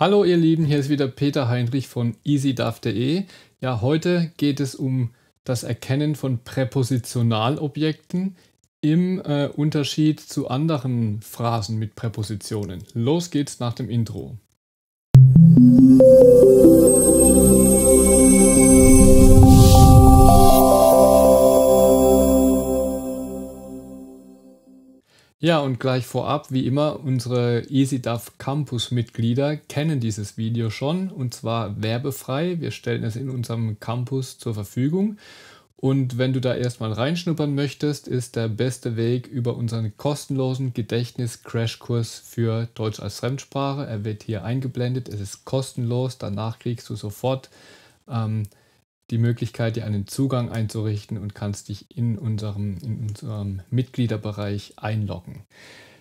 Hallo ihr Lieben, hier ist wieder Peter Heinrich von easydav.de. Ja, heute geht es um das Erkennen von Präpositionalobjekten im äh, Unterschied zu anderen Phrasen mit Präpositionen. Los geht's nach dem Intro. Musik Ja, und gleich vorab, wie immer, unsere EasyDuff Campus Mitglieder kennen dieses Video schon und zwar werbefrei. Wir stellen es in unserem Campus zur Verfügung. Und wenn du da erstmal reinschnuppern möchtest, ist der beste Weg über unseren kostenlosen Gedächtnis-Crashkurs für Deutsch als Fremdsprache. Er wird hier eingeblendet, es ist kostenlos, danach kriegst du sofort ähm, die Möglichkeit, dir einen Zugang einzurichten und kannst dich in unserem, in unserem Mitgliederbereich einloggen.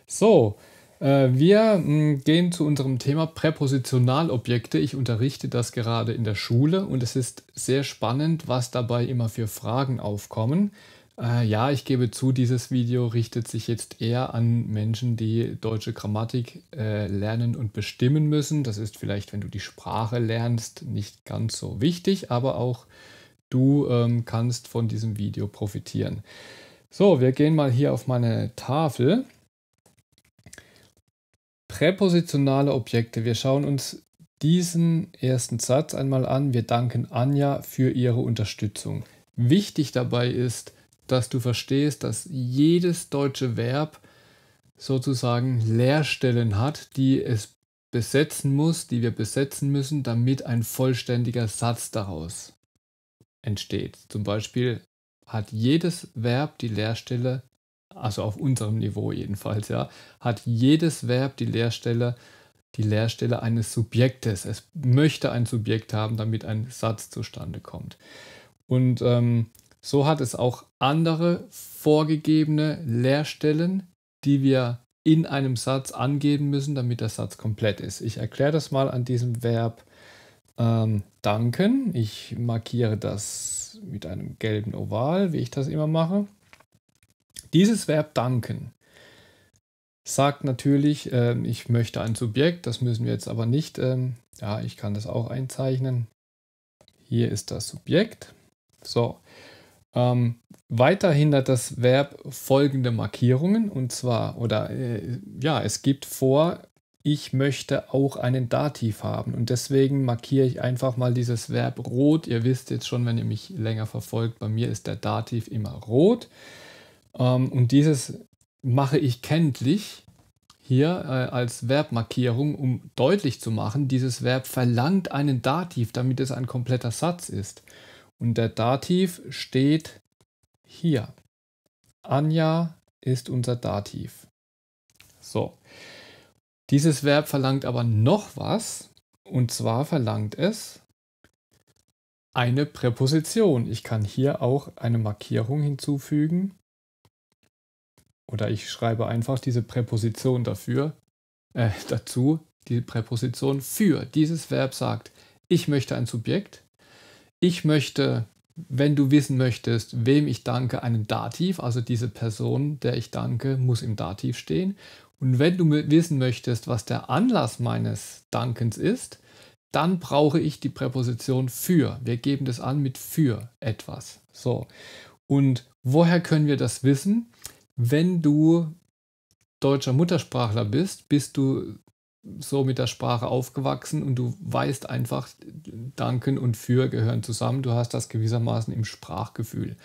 So, äh, wir mh, mm, gehen zu unserem Thema Präpositionalobjekte. Ich unterrichte das gerade in der Schule und es ist sehr spannend, was dabei immer für Fragen aufkommen. Äh, ja, ich gebe zu, dieses Video richtet sich jetzt eher an Menschen, die deutsche Grammatik äh, lernen und bestimmen müssen. Das ist vielleicht, wenn du die Sprache lernst, nicht ganz so wichtig, aber auch du ähm, kannst von diesem Video profitieren. So, wir gehen mal hier auf meine Tafel. Präpositionale Objekte. Wir schauen uns diesen ersten Satz einmal an. Wir danken Anja für ihre Unterstützung. Wichtig dabei ist, dass du verstehst, dass jedes deutsche Verb sozusagen Leerstellen hat, die es besetzen muss, die wir besetzen müssen, damit ein vollständiger Satz daraus entsteht. Zum Beispiel hat jedes Verb die Leerstelle, also auf unserem Niveau jedenfalls, ja, hat jedes Verb die Leerstelle, die Leerstelle eines Subjektes. Es möchte ein Subjekt haben, damit ein Satz zustande kommt. Und ähm, so hat es auch andere vorgegebene Leerstellen, die wir in einem Satz angeben müssen, damit der Satz komplett ist. Ich erkläre das mal an diesem Verb ähm, danken. Ich markiere das mit einem gelben Oval, wie ich das immer mache. Dieses Verb danken sagt natürlich, äh, ich möchte ein Subjekt, das müssen wir jetzt aber nicht. Ähm, ja, ich kann das auch einzeichnen. Hier ist das Subjekt. So, ähm, weiter hindert das Verb folgende Markierungen und zwar, oder äh, ja, es gibt vor, ich möchte auch einen Dativ haben und deswegen markiere ich einfach mal dieses Verb rot. Ihr wisst jetzt schon, wenn ihr mich länger verfolgt, bei mir ist der Dativ immer rot ähm, und dieses mache ich kenntlich hier äh, als Verbmarkierung, um deutlich zu machen, dieses Verb verlangt einen Dativ, damit es ein kompletter Satz ist. Und der Dativ steht hier. Anja ist unser Dativ. So. Dieses Verb verlangt aber noch was. Und zwar verlangt es eine Präposition. Ich kann hier auch eine Markierung hinzufügen. Oder ich schreibe einfach diese Präposition dafür, äh, dazu, die Präposition für. Dieses Verb sagt, ich möchte ein Subjekt ich möchte, wenn du wissen möchtest, wem ich danke, einen Dativ, also diese Person, der ich danke, muss im Dativ stehen. Und wenn du wissen möchtest, was der Anlass meines Dankens ist, dann brauche ich die Präposition für. Wir geben das an mit für etwas. So. Und woher können wir das wissen? Wenn du deutscher Muttersprachler bist, bist du so mit der Sprache aufgewachsen und du weißt einfach, danken und für gehören zusammen. Du hast das gewissermaßen im Sprachgefühl.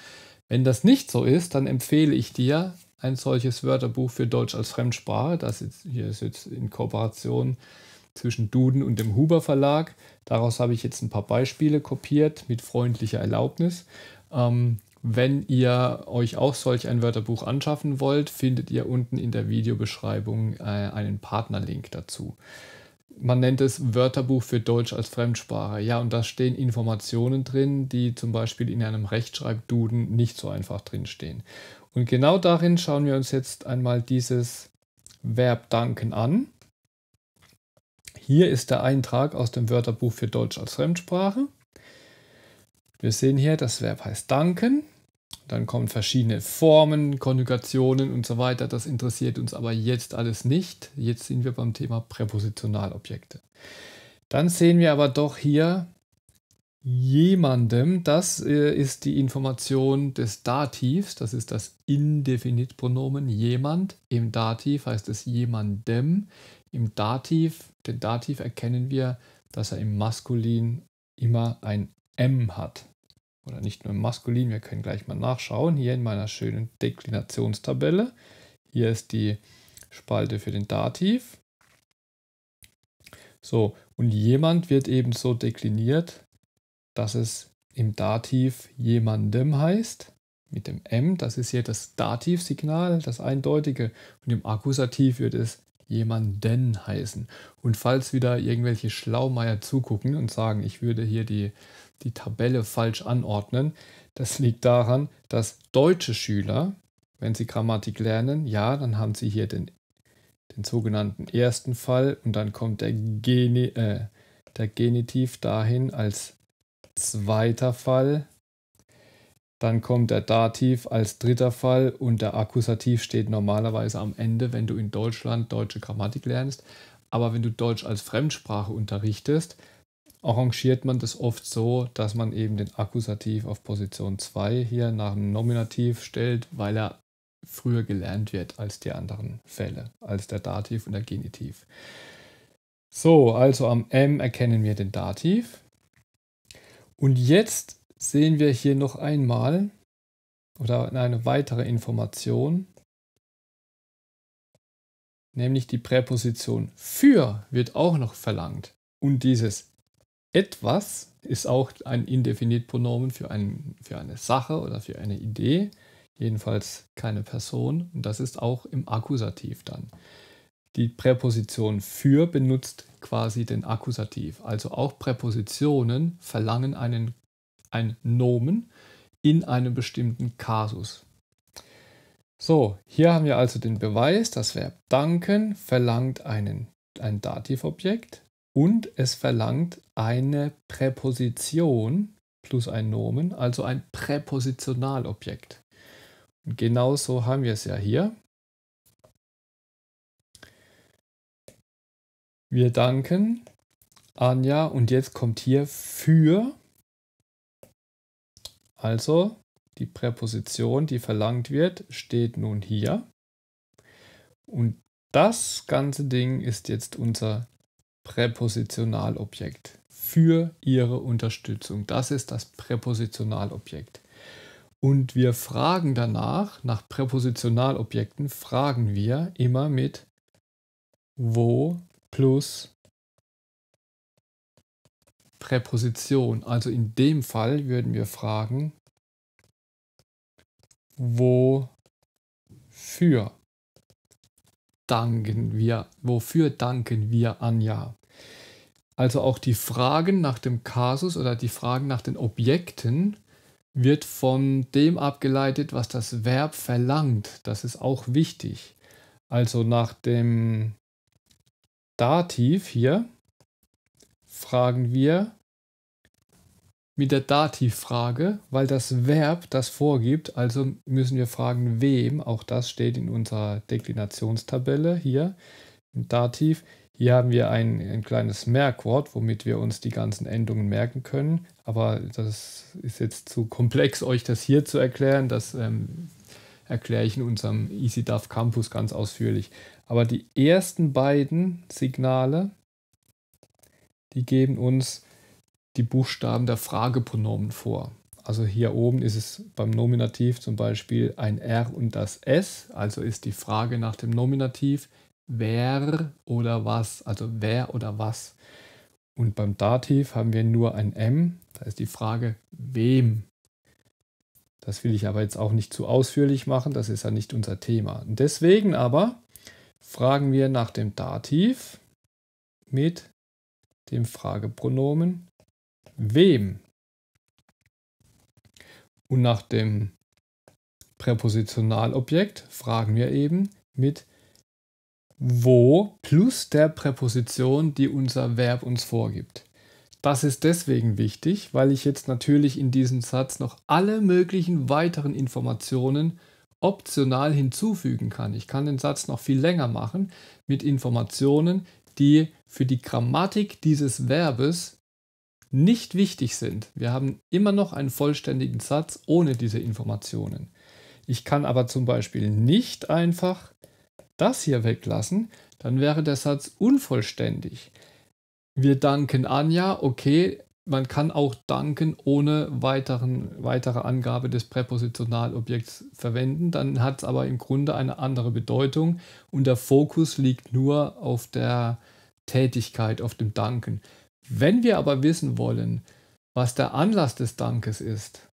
Wenn das nicht so ist, dann empfehle ich dir ein solches Wörterbuch für Deutsch als Fremdsprache. Das jetzt, hier ist jetzt in Kooperation zwischen Duden und dem Huber Verlag. Daraus habe ich jetzt ein paar Beispiele kopiert mit freundlicher Erlaubnis. Ähm, wenn ihr euch auch solch ein Wörterbuch anschaffen wollt, findet ihr unten in der Videobeschreibung äh, einen Partnerlink dazu. Man nennt es Wörterbuch für Deutsch als Fremdsprache. Ja, und da stehen Informationen drin, die zum Beispiel in einem Rechtschreibduden nicht so einfach drinstehen. Und genau darin schauen wir uns jetzt einmal dieses Verb danken an. Hier ist der Eintrag aus dem Wörterbuch für Deutsch als Fremdsprache. Wir sehen hier, das Verb heißt danken. Dann kommen verschiedene Formen, Konjugationen und so weiter. Das interessiert uns aber jetzt alles nicht. Jetzt sind wir beim Thema Präpositionalobjekte. Dann sehen wir aber doch hier jemandem. Das äh, ist die Information des Dativs. Das ist das Indefinitpronomen jemand. Im Dativ heißt es jemandem. Im Dativ, den Dativ erkennen wir, dass er im Maskulin immer ein M hat oder nicht nur im Maskulin, wir können gleich mal nachschauen, hier in meiner schönen Deklinationstabelle. Hier ist die Spalte für den Dativ. So, und jemand wird eben so dekliniert, dass es im Dativ jemandem heißt. Mit dem M, das ist hier das Dativsignal, das eindeutige. Und im Akkusativ wird es jemanden heißen. Und falls wieder irgendwelche Schlaumeier zugucken und sagen, ich würde hier die die Tabelle falsch anordnen. Das liegt daran, dass deutsche Schüler, wenn sie Grammatik lernen, ja, dann haben sie hier den, den sogenannten ersten Fall und dann kommt der, Geni, äh, der Genitiv dahin als zweiter Fall. Dann kommt der Dativ als dritter Fall und der Akkusativ steht normalerweise am Ende, wenn du in Deutschland deutsche Grammatik lernst. Aber wenn du Deutsch als Fremdsprache unterrichtest, arrangiert man das oft so, dass man eben den Akkusativ auf Position 2 hier nach dem Nominativ stellt, weil er früher gelernt wird als die anderen Fälle, als der Dativ und der Genitiv. So, also am M erkennen wir den Dativ. Und jetzt sehen wir hier noch einmal oder eine weitere Information, nämlich die Präposition für wird auch noch verlangt. Und dieses etwas ist auch ein Indefinitpronomen für, ein, für eine Sache oder für eine Idee, jedenfalls keine Person. Und das ist auch im Akkusativ dann. Die Präposition für benutzt quasi den Akkusativ. Also auch Präpositionen verlangen einen, ein Nomen in einem bestimmten Kasus. So, hier haben wir also den Beweis, das Verb danken verlangt einen, ein Dativobjekt und es verlangt eine Präposition plus ein Nomen, also ein Präpositionalobjekt. Und genauso haben wir es ja hier. Wir danken Anja und jetzt kommt hier für, also die Präposition, die verlangt wird, steht nun hier. Und das ganze Ding ist jetzt unser Präpositionalobjekt für ihre Unterstützung. Das ist das Präpositionalobjekt. Und wir fragen danach, nach Präpositionalobjekten, fragen wir immer mit wo plus Präposition. Also in dem Fall würden wir fragen, wofür danken wir, wofür danken wir Anja? Also auch die Fragen nach dem Kasus oder die Fragen nach den Objekten wird von dem abgeleitet, was das Verb verlangt. Das ist auch wichtig. Also nach dem Dativ hier fragen wir, mit der Dativfrage, weil das Verb das vorgibt. Also müssen wir fragen, wem. Auch das steht in unserer Deklinationstabelle hier im Dativ. Hier haben wir ein, ein kleines Merkwort, womit wir uns die ganzen Endungen merken können. Aber das ist jetzt zu komplex, euch das hier zu erklären. Das ähm, erkläre ich in unserem EasyDAF Campus ganz ausführlich. Aber die ersten beiden Signale, die geben uns die Buchstaben der Fragepronomen vor. Also hier oben ist es beim Nominativ zum Beispiel ein R und das S, also ist die Frage nach dem Nominativ wer oder was, also wer oder was. Und beim Dativ haben wir nur ein M, da ist die Frage wem. Das will ich aber jetzt auch nicht zu ausführlich machen, das ist ja nicht unser Thema. Deswegen aber fragen wir nach dem Dativ mit dem Fragepronomen wem. Und nach dem Präpositionalobjekt fragen wir eben mit wo plus der Präposition, die unser Verb uns vorgibt. Das ist deswegen wichtig, weil ich jetzt natürlich in diesem Satz noch alle möglichen weiteren Informationen optional hinzufügen kann. Ich kann den Satz noch viel länger machen mit Informationen, die für die Grammatik dieses Verbes nicht wichtig sind. Wir haben immer noch einen vollständigen Satz ohne diese Informationen. Ich kann aber zum Beispiel nicht einfach das hier weglassen, dann wäre der Satz unvollständig. Wir danken Anja, okay, man kann auch danken ohne weiteren, weitere Angabe des Präpositionalobjekts verwenden, dann hat es aber im Grunde eine andere Bedeutung und der Fokus liegt nur auf der Tätigkeit, auf dem Danken. Wenn wir aber wissen wollen, was der Anlass des Dankes ist,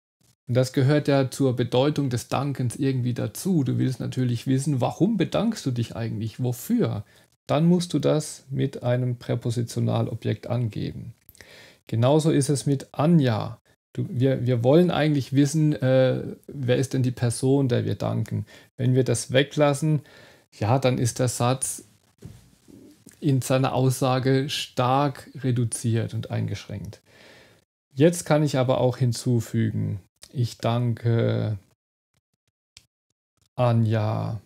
und das gehört ja zur Bedeutung des Dankens irgendwie dazu, du willst natürlich wissen, warum bedankst du dich eigentlich, wofür, dann musst du das mit einem Präpositionalobjekt angeben. Genauso ist es mit Anja. Du, wir, wir wollen eigentlich wissen, äh, wer ist denn die Person, der wir danken. Wenn wir das weglassen, ja, dann ist der Satz, in seiner Aussage stark reduziert und eingeschränkt. Jetzt kann ich aber auch hinzufügen, ich danke Anja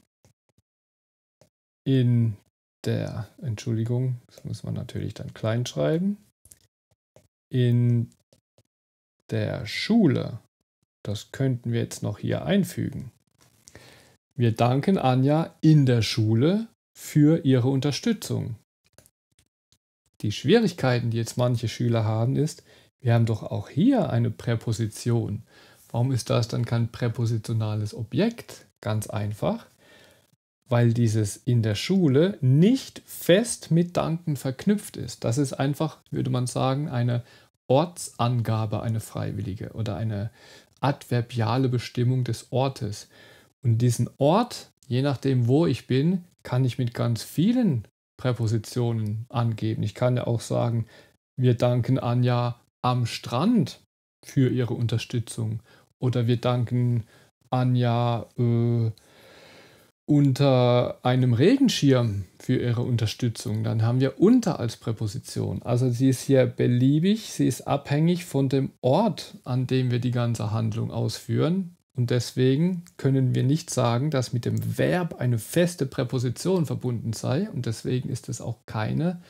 in der, Entschuldigung, das muss man natürlich dann klein schreiben, in der Schule. Das könnten wir jetzt noch hier einfügen. Wir danken Anja in der Schule für ihre Unterstützung die Schwierigkeiten, die jetzt manche Schüler haben, ist, wir haben doch auch hier eine Präposition. Warum ist das dann kein präpositionales Objekt? Ganz einfach, weil dieses in der Schule nicht fest mit Danken verknüpft ist. Das ist einfach, würde man sagen, eine Ortsangabe, eine freiwillige oder eine adverbiale Bestimmung des Ortes. Und diesen Ort, je nachdem, wo ich bin, kann ich mit ganz vielen Präpositionen angeben. Ich kann ja auch sagen, wir danken Anja am Strand für ihre Unterstützung oder wir danken Anja äh, unter einem Regenschirm für ihre Unterstützung. Dann haben wir unter als Präposition. Also sie ist hier beliebig, sie ist abhängig von dem Ort, an dem wir die ganze Handlung ausführen. Und deswegen können wir nicht sagen, dass mit dem Verb eine feste Präposition verbunden sei. Und deswegen ist es auch keine,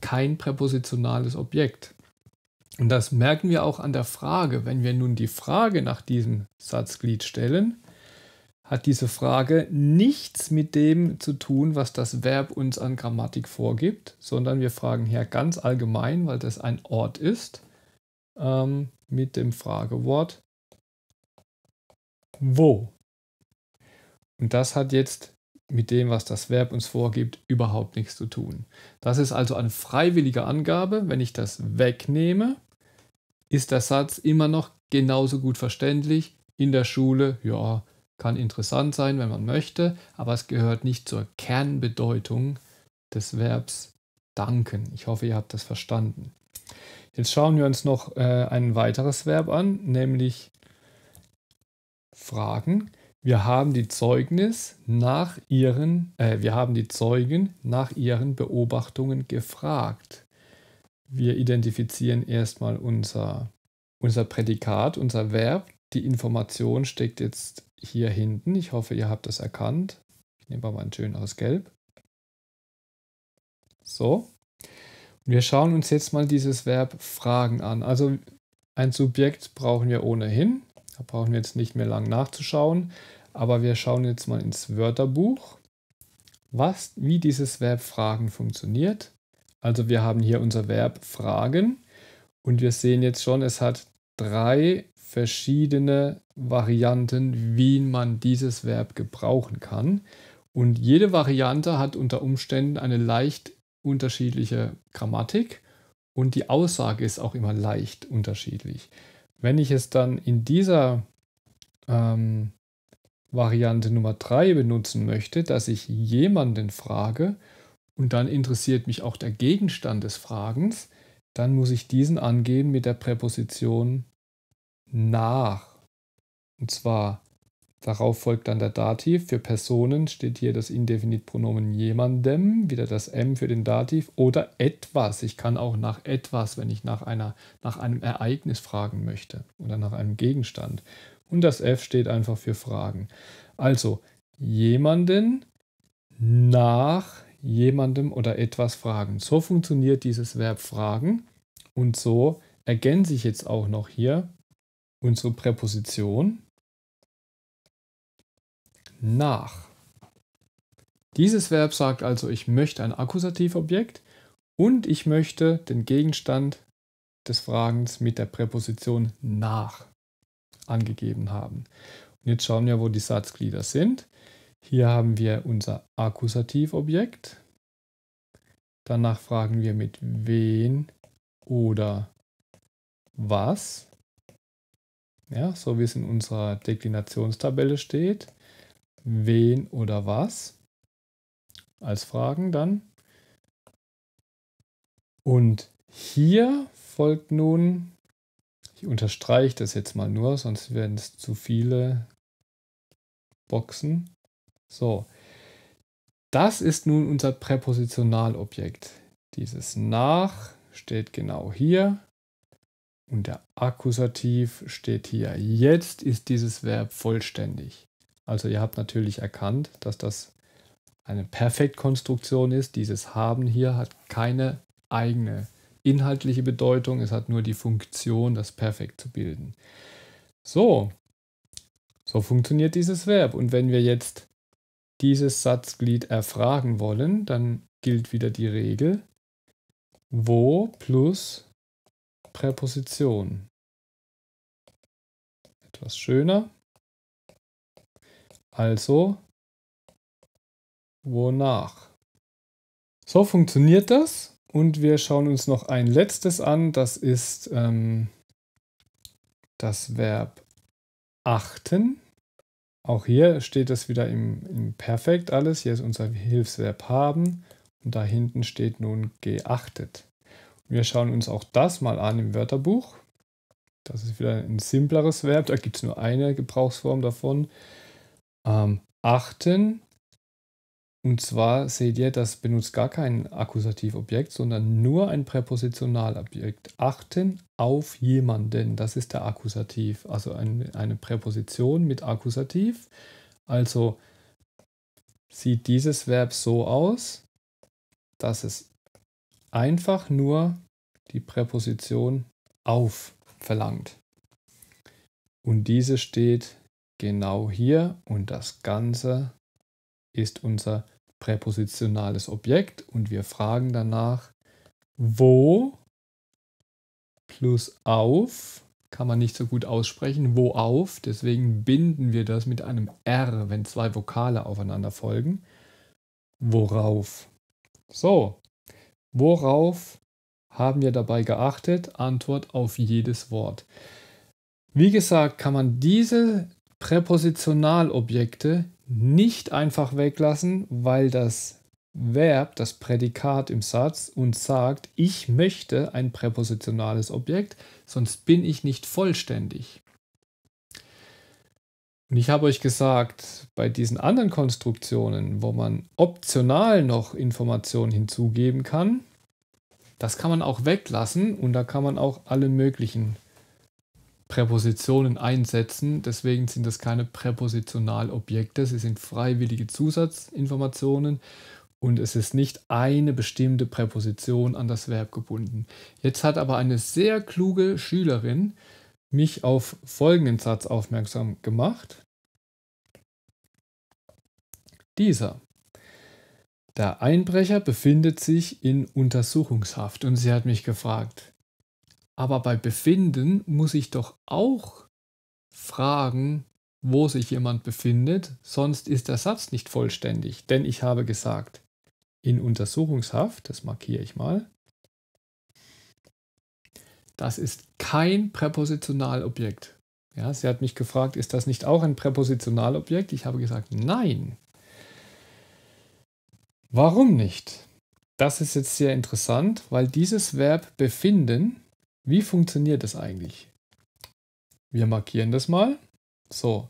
kein präpositionales Objekt. Und das merken wir auch an der Frage. Wenn wir nun die Frage nach diesem Satzglied stellen, hat diese Frage nichts mit dem zu tun, was das Verb uns an Grammatik vorgibt, sondern wir fragen hier ganz allgemein, weil das ein Ort ist, ähm, mit dem Fragewort wo. Und das hat jetzt mit dem, was das Verb uns vorgibt, überhaupt nichts zu tun. Das ist also eine freiwillige Angabe. Wenn ich das wegnehme, ist der Satz immer noch genauso gut verständlich. In der Schule, ja, kann interessant sein, wenn man möchte, aber es gehört nicht zur Kernbedeutung des Verbs danken. Ich hoffe, ihr habt das verstanden. Jetzt schauen wir uns noch äh, ein weiteres Verb an, nämlich fragen, wir haben die Zeugnis nach ihren, äh, wir haben die Zeugen nach ihren Beobachtungen gefragt. Wir identifizieren erstmal unser, unser Prädikat, unser Verb. Die Information steckt jetzt hier hinten. Ich hoffe, ihr habt das erkannt. Ich nehme mal ein schönes Gelb. So. wir schauen uns jetzt mal dieses Verb fragen an. Also ein Subjekt brauchen wir ohnehin. Da brauchen wir jetzt nicht mehr lang nachzuschauen, aber wir schauen jetzt mal ins Wörterbuch, was, wie dieses Verb fragen funktioniert. Also wir haben hier unser Verb fragen und wir sehen jetzt schon, es hat drei verschiedene Varianten, wie man dieses Verb gebrauchen kann. Und jede Variante hat unter Umständen eine leicht unterschiedliche Grammatik und die Aussage ist auch immer leicht unterschiedlich wenn ich es dann in dieser ähm, Variante Nummer 3 benutzen möchte, dass ich jemanden frage und dann interessiert mich auch der Gegenstand des Fragens, dann muss ich diesen angeben mit der Präposition nach. Und zwar Darauf folgt dann der Dativ. Für Personen steht hier das Indefinitpronomen jemandem, wieder das M für den Dativ oder etwas. Ich kann auch nach etwas, wenn ich nach, einer, nach einem Ereignis fragen möchte oder nach einem Gegenstand. Und das F steht einfach für Fragen. Also jemanden nach jemandem oder etwas fragen. So funktioniert dieses Verb fragen und so ergänze ich jetzt auch noch hier unsere Präposition nach. Dieses Verb sagt also, ich möchte ein Akkusativobjekt und ich möchte den Gegenstand des Fragens mit der Präposition nach angegeben haben. Und jetzt schauen wir, wo die Satzglieder sind. Hier haben wir unser Akkusativobjekt. Danach fragen wir mit wen oder was. Ja, so wie es in unserer Deklinationstabelle steht wen oder was als Fragen dann. Und hier folgt nun, ich unterstreiche das jetzt mal nur, sonst werden es zu viele Boxen. So, das ist nun unser Präpositionalobjekt. Dieses nach steht genau hier und der Akkusativ steht hier. Jetzt ist dieses Verb vollständig. Also ihr habt natürlich erkannt, dass das eine Perfektkonstruktion ist. Dieses haben hier hat keine eigene inhaltliche Bedeutung, es hat nur die Funktion, das Perfekt zu bilden. So, so funktioniert dieses Verb. Und wenn wir jetzt dieses Satzglied erfragen wollen, dann gilt wieder die Regel, wo plus Präposition. Etwas schöner. Also, wonach? So funktioniert das. Und wir schauen uns noch ein letztes an. Das ist ähm, das Verb achten. Auch hier steht das wieder im, im Perfekt alles. Hier ist unser Hilfsverb haben. Und da hinten steht nun geachtet. wir schauen uns auch das mal an im Wörterbuch. Das ist wieder ein simpleres Verb. Da gibt es nur eine Gebrauchsform davon ähm, achten. Und zwar seht ihr, das benutzt gar kein Akkusativobjekt, sondern nur ein Präpositionalobjekt. Achten auf jemanden, das ist der Akkusativ. Also ein, eine Präposition mit Akkusativ. Also sieht dieses Verb so aus, dass es einfach nur die Präposition auf verlangt. Und diese steht genau hier und das Ganze ist unser präpositionales Objekt und wir fragen danach, wo plus auf, kann man nicht so gut aussprechen, wo auf, deswegen binden wir das mit einem R, wenn zwei Vokale aufeinander folgen, worauf. So, worauf haben wir dabei geachtet? Antwort auf jedes Wort. Wie gesagt, kann man diese Präpositionalobjekte nicht einfach weglassen, weil das Verb, das Prädikat im Satz uns sagt, ich möchte ein präpositionales Objekt, sonst bin ich nicht vollständig. Und ich habe euch gesagt, bei diesen anderen Konstruktionen, wo man optional noch Informationen hinzugeben kann, das kann man auch weglassen und da kann man auch alle möglichen Präpositionen einsetzen. Deswegen sind das keine Präpositionalobjekte. Sie sind freiwillige Zusatzinformationen und es ist nicht eine bestimmte Präposition an das Verb gebunden. Jetzt hat aber eine sehr kluge Schülerin mich auf folgenden Satz aufmerksam gemacht. Dieser. Der Einbrecher befindet sich in Untersuchungshaft und sie hat mich gefragt, aber bei Befinden muss ich doch auch fragen, wo sich jemand befindet, sonst ist der Satz nicht vollständig. Denn ich habe gesagt, in Untersuchungshaft, das markiere ich mal, das ist kein Präpositionalobjekt. Ja, sie hat mich gefragt, ist das nicht auch ein Präpositionalobjekt? Ich habe gesagt, nein. Warum nicht? Das ist jetzt sehr interessant, weil dieses Verb befinden wie funktioniert das eigentlich? Wir markieren das mal. So,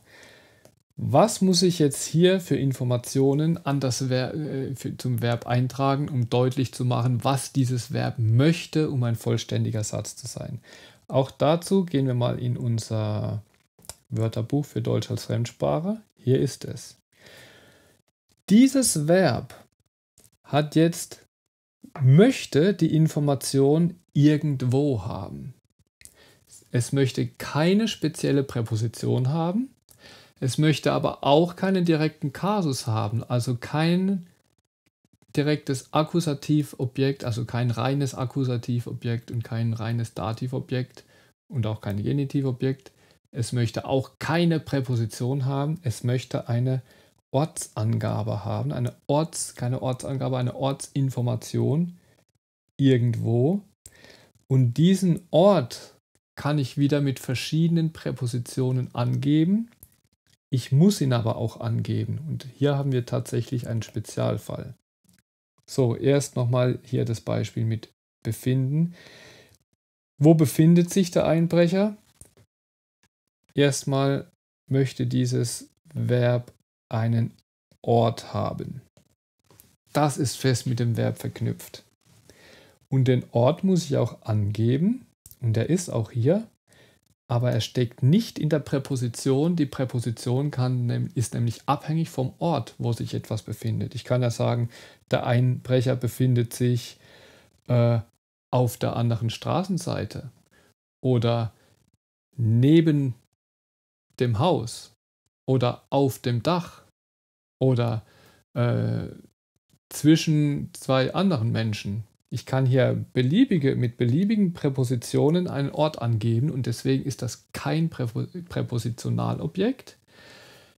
was muss ich jetzt hier für Informationen an das Ver äh, für, zum Verb eintragen, um deutlich zu machen, was dieses Verb möchte, um ein vollständiger Satz zu sein? Auch dazu gehen wir mal in unser Wörterbuch für Deutsch als Fremdsprache. Hier ist es. Dieses Verb hat jetzt möchte die Information irgendwo haben. Es möchte keine spezielle Präposition haben. Es möchte aber auch keinen direkten Kasus haben, also kein direktes Akkusativobjekt, also kein reines Akkusativobjekt und kein reines Dativobjekt und auch kein Genitivobjekt. Es möchte auch keine Präposition haben. Es möchte eine Ortsangabe haben, eine Orts, keine Ortsangabe, eine Ortsinformation irgendwo und diesen Ort kann ich wieder mit verschiedenen Präpositionen angeben. Ich muss ihn aber auch angeben. Und hier haben wir tatsächlich einen Spezialfall. So, erst nochmal hier das Beispiel mit befinden. Wo befindet sich der Einbrecher? Erstmal möchte dieses Verb einen Ort haben. Das ist fest mit dem Verb verknüpft. Und den Ort muss ich auch angeben. Und der ist auch hier. Aber er steckt nicht in der Präposition. Die Präposition kann, ist nämlich abhängig vom Ort, wo sich etwas befindet. Ich kann ja sagen, der Einbrecher befindet sich äh, auf der anderen Straßenseite oder neben dem Haus oder auf dem Dach oder äh, zwischen zwei anderen Menschen ich kann hier beliebige, mit beliebigen Präpositionen einen Ort angeben und deswegen ist das kein Präpositionalobjekt.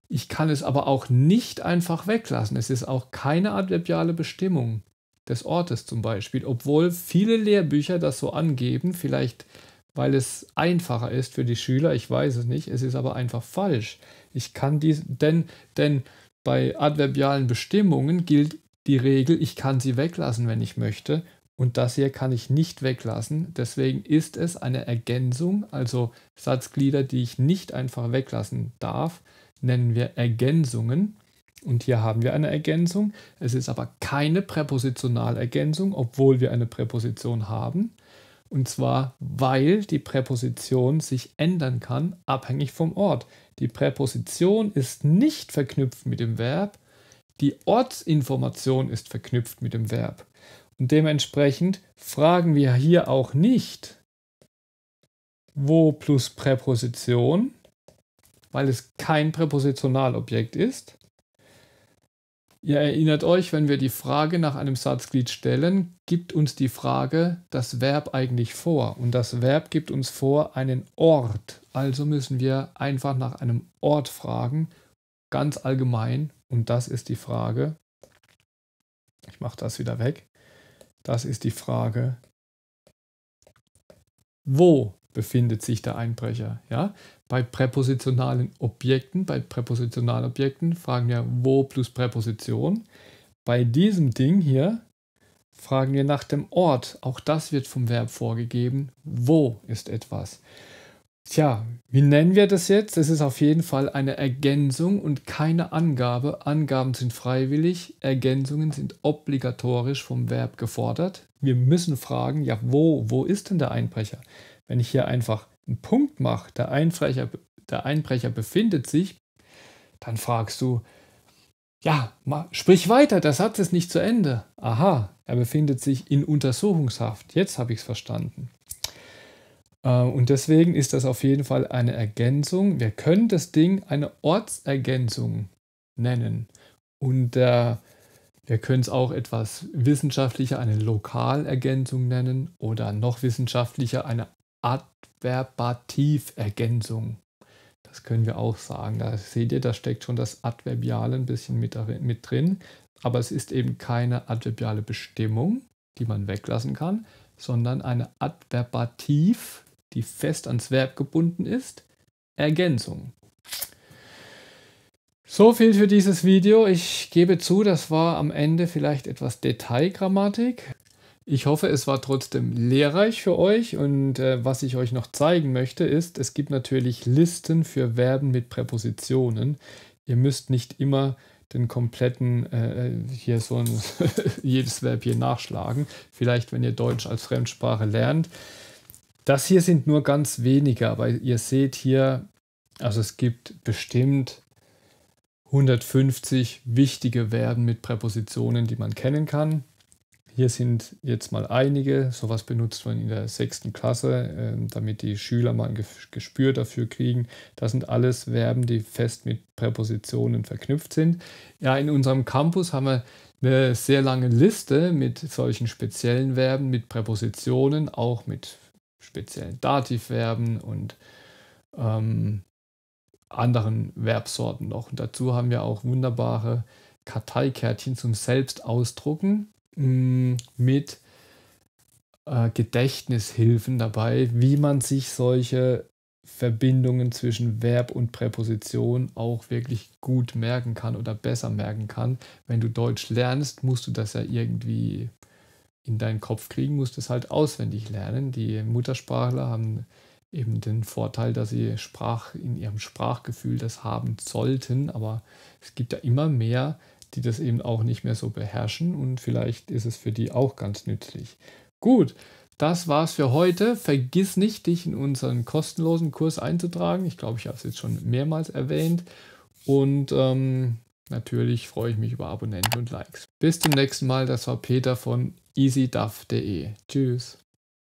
Ich kann es aber auch nicht einfach weglassen. Es ist auch keine adverbiale Bestimmung des Ortes zum Beispiel, obwohl viele Lehrbücher das so angeben, vielleicht weil es einfacher ist für die Schüler, ich weiß es nicht, es ist aber einfach falsch. Ich kann dies, denn, denn bei adverbialen Bestimmungen gilt die Regel, ich kann sie weglassen, wenn ich möchte, und das hier kann ich nicht weglassen. Deswegen ist es eine Ergänzung. Also Satzglieder, die ich nicht einfach weglassen darf, nennen wir Ergänzungen. Und hier haben wir eine Ergänzung. Es ist aber keine Präpositionalergänzung, obwohl wir eine Präposition haben. Und zwar, weil die Präposition sich ändern kann, abhängig vom Ort. Die Präposition ist nicht verknüpft mit dem Verb. Die Ortsinformation ist verknüpft mit dem Verb. Und dementsprechend fragen wir hier auch nicht, wo plus Präposition, weil es kein Präpositionalobjekt ist. Ihr erinnert euch, wenn wir die Frage nach einem Satzglied stellen, gibt uns die Frage das Verb eigentlich vor. Und das Verb gibt uns vor einen Ort. Also müssen wir einfach nach einem Ort fragen, ganz allgemein. Und das ist die Frage. Ich mache das wieder weg. Das ist die Frage. Wo befindet sich der Einbrecher? Ja? Bei präpositionalen Objekten, bei präpositionalen Objekten fragen wir wo plus Präposition. Bei diesem Ding hier fragen wir nach dem Ort. Auch das wird vom Verb vorgegeben. Wo ist etwas? Tja, wie nennen wir das jetzt? Es ist auf jeden Fall eine Ergänzung und keine Angabe. Angaben sind freiwillig, Ergänzungen sind obligatorisch vom Verb gefordert. Wir müssen fragen, ja, wo, wo ist denn der Einbrecher? Wenn ich hier einfach einen Punkt mache, der Einbrecher, der Einbrecher befindet sich, dann fragst du, ja, mal, sprich weiter, der Satz ist nicht zu Ende. Aha, er befindet sich in Untersuchungshaft. Jetzt habe ich es verstanden. Äh, und deswegen ist das auf jeden Fall eine Ergänzung. Wir können das Ding eine Ortsergänzung nennen. Und äh, wir können es auch etwas wissenschaftlicher eine Lokalergänzung nennen oder noch wissenschaftlicher eine Adverbativergänzung. Das können wir auch sagen. Da seht ihr, da steckt schon das Adverbiale ein bisschen mit, mit drin. Aber es ist eben keine adverbiale Bestimmung, die man weglassen kann, sondern eine Adverbativergänzung die fest ans Verb gebunden ist, Ergänzung. So viel für dieses Video. Ich gebe zu, das war am Ende vielleicht etwas Detailgrammatik. Ich hoffe, es war trotzdem lehrreich für euch und äh, was ich euch noch zeigen möchte ist, es gibt natürlich Listen für Verben mit Präpositionen. Ihr müsst nicht immer den kompletten, äh, äh hier so ein, jedes Verb hier nachschlagen. Vielleicht, wenn ihr Deutsch als Fremdsprache lernt, das hier sind nur ganz wenige, aber ihr seht hier, also es gibt bestimmt 150 wichtige Verben mit Präpositionen, die man kennen kann. Hier sind jetzt mal einige. Sowas benutzt man in der sechsten Klasse, ähm, damit die Schüler mal ein Gespür dafür kriegen. Das sind alles Verben, die fest mit Präpositionen verknüpft sind. Ja, in unserem Campus haben wir eine sehr lange Liste mit solchen speziellen Verben, mit Präpositionen, auch mit speziellen Dativverben und ähm, anderen Verbsorten noch. Und dazu haben wir auch wunderbare Karteikärtchen zum Selbstausdrucken mh, mm, mit äh, Gedächtnishilfen dabei, wie man sich solche Verbindungen zwischen Verb und Präposition auch wirklich gut merken kann oder besser merken kann. Wenn du Deutsch lernst, musst du das ja irgendwie in deinen Kopf kriegen, musst du es halt auswendig lernen. Die Muttersprachler haben eben den Vorteil, dass sie Sprach in ihrem Sprachgefühl das haben sollten, aber es gibt ja immer mehr, die das eben auch nicht mehr so beherrschen und vielleicht ist es für die auch ganz nützlich. Gut, das war's für heute. Vergiss nicht, dich in unseren kostenlosen Kurs einzutragen. Ich glaube, ich habe es jetzt schon mehrmals erwähnt. Und ähm, natürlich freue ich mich über Abonnenten und Likes. Bis zum nächsten Mal. Das war Peter von easyduff.de. Tschüss.